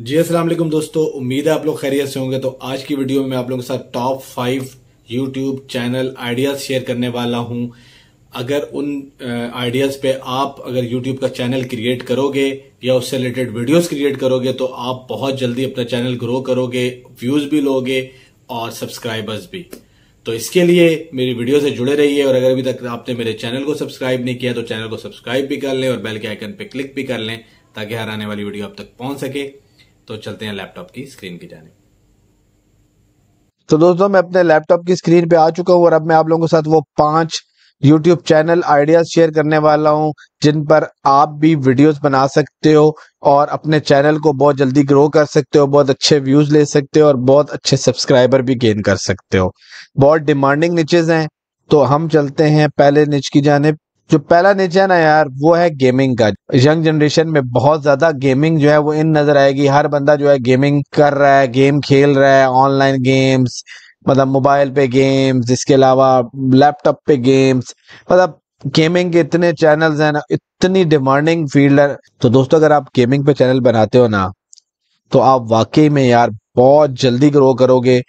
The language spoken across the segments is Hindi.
जी अस्सलाम वालेकुम दोस्तों उम्मीद है आप लोग खैरियत से होंगे तो आज की वीडियो में मैं आप लोगों के साथ top five YouTube channel ideas share करने वाला हूं अगर उन आइडियाज पे आप अगर यूट्यूब का चैनल क्रिएट करोगे या उससे रिलेटेड वीडियोस क्रिएट करोगे तो आप बहुत जल्दी अपना चैनल ग्रो करोगे व्यूज भी लोगे और सब्सक्राइबर्स भी तो इसके लिए मेरी वीडियो से जुड़े रहिए और अगर अभी तक आपने मेरे चैनल को सब्सक्राइब नहीं किया तो चैनल को सब्सक्राइब भी कर लें और बेल के आइकन पे क्लिक भी कर लें ताकि हर आने वाली वीडियो आप तक पहुंच सके तो चलते हैं लैपटॉप की स्क्रीन की जाने तो दोस्तों मैं अपने लैपटॉप की स्क्रीन पे आ चुका हूँ और अब मैं आप लोगों के साथ वो पांच यूट्यूब चैनल आइडियाज शेयर करने वाला हूँ जिन पर आप भी वीडियोस बना सकते हो और अपने चैनल को बहुत जल्दी ग्रो कर सकते हो बहुत अच्छे व्यूज ले सकते हो और बहुत अच्छे सब्सक्राइबर भी गेन कर सकते हो बहुत डिमांडिंग निचेज हैं तो हम चलते हैं पहले निच की जानब जो पहला निशान है यार वो है गेमिंग का यंग जनरेशन में बहुत ज्यादा गेमिंग जो है वो इन नजर आएगी हर बंदा जो है गेमिंग कर रहा है गेम खेल रहा है ऑनलाइन गेम्स मतलब मोबाइल पे गेम्स इसके अलावा लैपटॉप पे गेम्स मतलब गेमिंग के इतने चैनल्स हैं ना इतनी डिमांडिंग फील्ड है तो दोस्तों अगर आप गेमिंग पे चैनल बनाते हो ना तो आप वाकई में यार बहुत जल्दी ग्रो करोगे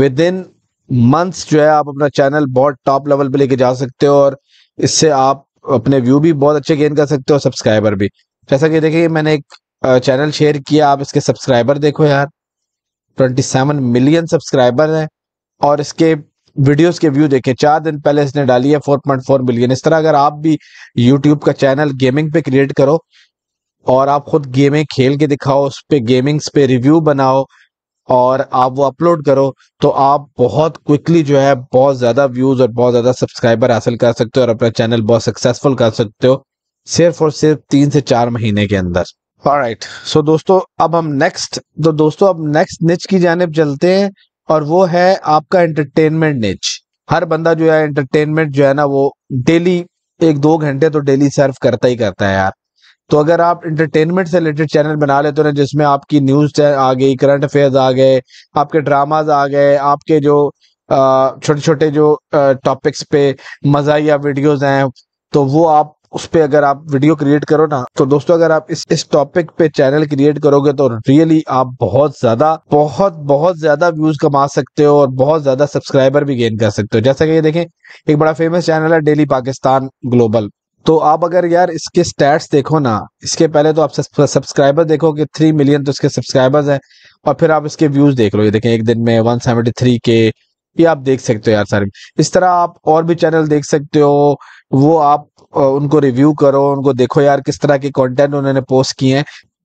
विद इन मंथ्स जो है आप अपना चैनल बहुत टॉप लेवल पे लेके जा सकते हो और इससे आप अपने व्यू भी बहुत अच्छे गेन कर सकते हो सब्सक्राइबर भी जैसा कि देखिए मैंने एक चैनल शेयर किया आप इसके सब्सक्राइबर देखो यार 27 मिलियन सब्सक्राइबर हैं और इसके वीडियोस के व्यू देखें चार दिन पहले इसने डाली है 4.4 मिलियन इस तरह अगर आप भी यूट्यूब का चैनल गेमिंग पे क्रिएट करो और आप खुद गेमें खेल के दिखाओ उस पर गेमिंग्स पे रिव्यू बनाओ और आप वो अपलोड करो तो आप बहुत क्विकली जो है बहुत ज़्यादा व्यूज़ और बहुत ज़्यादा सब्सक्राइबर हासिल कर सकते हो और अपना चैनल बहुत सक्सेसफुल कर सकते हो सिर्फ और सिर्फ तीन से चार महीने के अंदर राइट सो so, दोस्तों अब हम नेक्स्ट तो दोस्तों अब नेक्स्ट निच की जानब चलते हैं और वो है आपका एंटरटेनमेंट निच हर बंदा जो है एंटरटेनमेंट जो है ना वो डेली एक दो घंटे तो डेली सर्व करता ही करता है यार तो अगर आप इंटरटेनमेंट से रिलेटेड चैनल बना लेते हो ना जिसमें आपकी न्यूज आ गई करंट अफेयर्स आ गए आपके ड्रामाज आ गए आपके जो छोटे छोटे जो टॉपिक्स पे मजाया वीडियोज हैं तो वो आप उस पर अगर आप वीडियो क्रिएट करो ना तो दोस्तों अगर आप इस इस टॉपिक पे चैनल क्रिएट करोगे तो रियली आप बहुत ज्यादा बहुत बहुत ज्यादा व्यूज कमा सकते हो और बहुत ज्यादा सब्सक्राइबर भी गेन कर सकते हो जैसा कि ये देखें एक बड़ा फेमस चैनल है डेली पाकिस्तान ग्लोबल तो आप अगर यार इसके स्टैट्स देखो ना इसके पहले तो आप सब्सक्राइबर देखो कि थ्री मिलियन तो इसके सब्सक्राइबर्स हैं और फिर आप इसके व्यूज देख लो ये देखें एक दिन में वन सेवेंटी थ्री के ये आप देख सकते हो यार सारे इस तरह आप और भी चैनल देख सकते हो वो आप उनको रिव्यू करो उनको देखो यार किस तरह के कॉन्टेंट उन्होंने पोस्ट किए हैं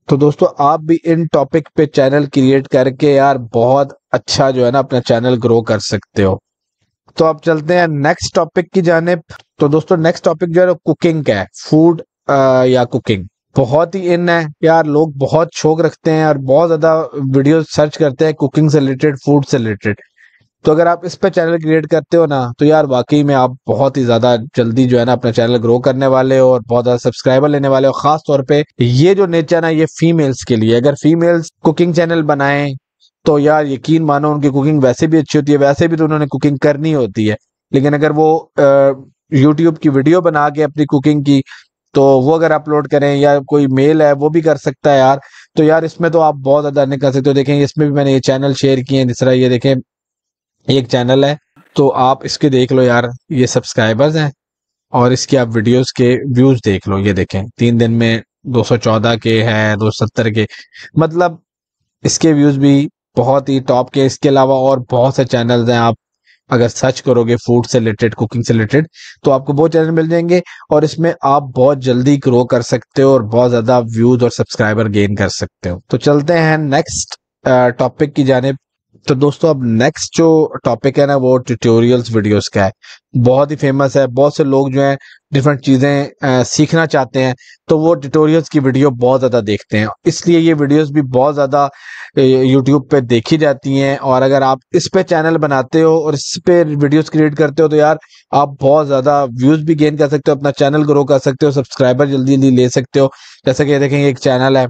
तो दोस्तों आप भी इन टॉपिक पे चैनल क्रिएट करके यार बहुत अच्छा जो है ना अपना चैनल ग्रो कर सकते हो तो अब चलते हैं नेक्स्ट टॉपिक की जाने तो दोस्तों नेक्स्ट टॉपिक जो है कुकिंग का है फूड या कुकिंग बहुत ही इन है यार लोग बहुत शौक रखते हैं और बहुत ज्यादा वीडियो सर्च करते हैं कुकिंग से रिलेटेड फूड से रिलेटेड तो अगर आप इस पर चैनल क्रिएट करते हो ना तो यार वाकई में आप बहुत ही ज्यादा जल्दी जो है ना अपना चैनल ग्रो करने वाले हो और बहुत ज्यादा सब्सक्राइबर लेने वाले हो खास तौर पे ये जो नेचर है ये फीमेल्स के लिए अगर फीमेल्स कुकिंग चैनल बनाएं तो यार यकीन मानो उनकी कुकिंग वैसे भी अच्छी होती है वैसे भी तो उन्होंने कुकिंग करनी होती है लेकिन अगर वो यूट्यूब की वीडियो बना के अपनी कुकिंग की तो वो अगर अपलोड करें या कोई मेल है वो भी कर सकता है यार तो यार इसमें तो आप बहुत ज़्यादा नहीं कर सकते हो देखें इसमें भी मैंने ये चैनल शेयर किए हैं जिसरा ये देखें एक चैनल है तो आप इसके देख लो यार ये सब्सक्राइबर्स हैं और इसके आप वीडियोस के व्यूज देख लो ये देखें तीन दिन में 214 के हैं 270 के मतलब इसके व्यूज भी बहुत ही टॉप के इसके अलावा और बहुत से चैनल्स हैं आप अगर सर्च करोगे फूड से रिलेटेड कुकिंग से रिलेटेड तो आपको बहुत चैनल मिल जाएंगे और इसमें आप बहुत जल्दी ग्रो कर सकते हो और बहुत ज्यादा व्यूज और सब्सक्राइबर गेन कर सकते हो तो चलते हैं नेक्स्ट टॉपिक की जाने तो दोस्तों अब नेक्स्ट जो टॉपिक है ना वो ट्यूटोरियल्स वीडियोस का है बहुत ही फेमस है बहुत से लोग जो है डिफरेंट चीज़ें सीखना चाहते हैं तो वो ट्यूटोरियल्स की वीडियो बहुत ज़्यादा देखते हैं इसलिए ये वीडियोस भी बहुत ज़्यादा यूट्यूब पे देखी जाती हैं और अगर आप इस पे चैनल बनाते हो और इस पे वीडियोस क्रिएट करते हो तो यार आप बहुत ज़्यादा व्यूज़ भी गेन कर सकते हो अपना चैनल ग्रो कर सकते हो सब्सक्राइबर जल्दी जल्दी ले सकते हो जैसा कि देखेंगे एक चैनल है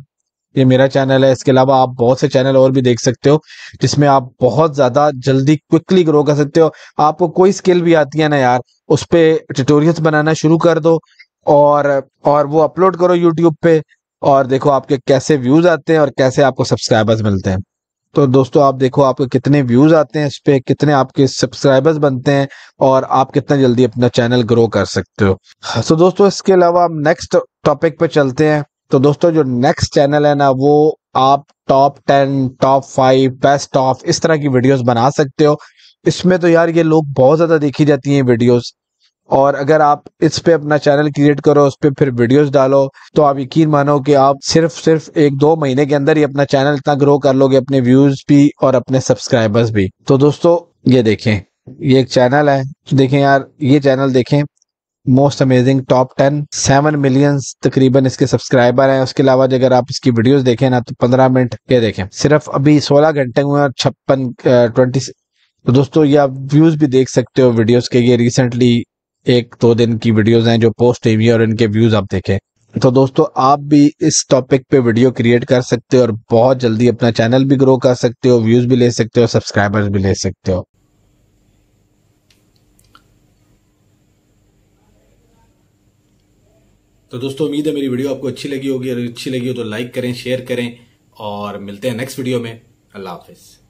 ये मेरा चैनल है इसके अलावा आप बहुत से चैनल और भी देख सकते हो जिसमें आप बहुत ज़्यादा जल्दी क्विकली ग्रो कर सकते हो आपको कोई स्किल भी आती है ना यार उस पर ट्यूटोरियल्स बनाना शुरू कर दो और और वो अपलोड करो यूट्यूब पे और देखो आपके कैसे व्यूज़ आते हैं और कैसे आपको सब्सक्राइबर्स मिलते हैं तो दोस्तों आप देखो आपके कितने व्यूज़ आते हैं इस पे कितने आपके सब्सक्राइबर्स बनते हैं और आप कितना जल्दी अपना चैनल ग्रो कर सकते हो सो तो दोस्तों इसके अलावा हम नेक्स्ट टॉपिक पे चलते हैं तो दोस्तों जो नेक्स्ट चैनल है ना वो आप top ten top five best of इस तरह की वीडियोस बना सकते हो इसमें तो यार ये लोग बहुत ज़्यादा देखी जाती हैं वीडियोस और अगर आप इस पे अपना चैनल क्रिएट करो उस पर फिर वीडियोस डालो तो आप यकीन मानो कि आप सिर्फ सिर्फ एक दो महीने के अंदर ही अपना चैनल इतना ग्रो कर लोगे अपने व्यूज भी और अपने सब्सक्राइबर्स भी तो दोस्तों ये देखें ये एक चैनल है देखें यार ये चैनल देखें most amazing top ten seven million तकरीबन इसके सब्सक्राइबर हैं उसके अलावा अगर आप इसकी वीडियोस देखें ना तो पंद्रह मिनट के देखें सिर्फ अभी सोलह घंटे हुए और छप्पन ट्वेंटी तो दोस्तों ये आप व्यूज भी देख सकते हो वीडियोस के ये रिसेंटली एक दो दिन की वीडियोज हैं जो पोस्ट हुई है और इनके व्यूज आप देखें तो दोस्तों आप भी इस टॉपिक पे वीडियो क्रिएट कर सकते हो और बहुत जल्दी अपना चैनल भी ग्रो कर सकते हो व्यूज भी ले सकते हो सब्सक्राइबर्स भी ले सकते हो तो दोस्तों उम्मीद है मेरी वीडियो आपको अच्छी लगी होगी अगर अच्छी लगी हो तो लाइक करें शेयर करें और मिलते हैं नेक्स्ट वीडियो में अल्लाह हाफिज़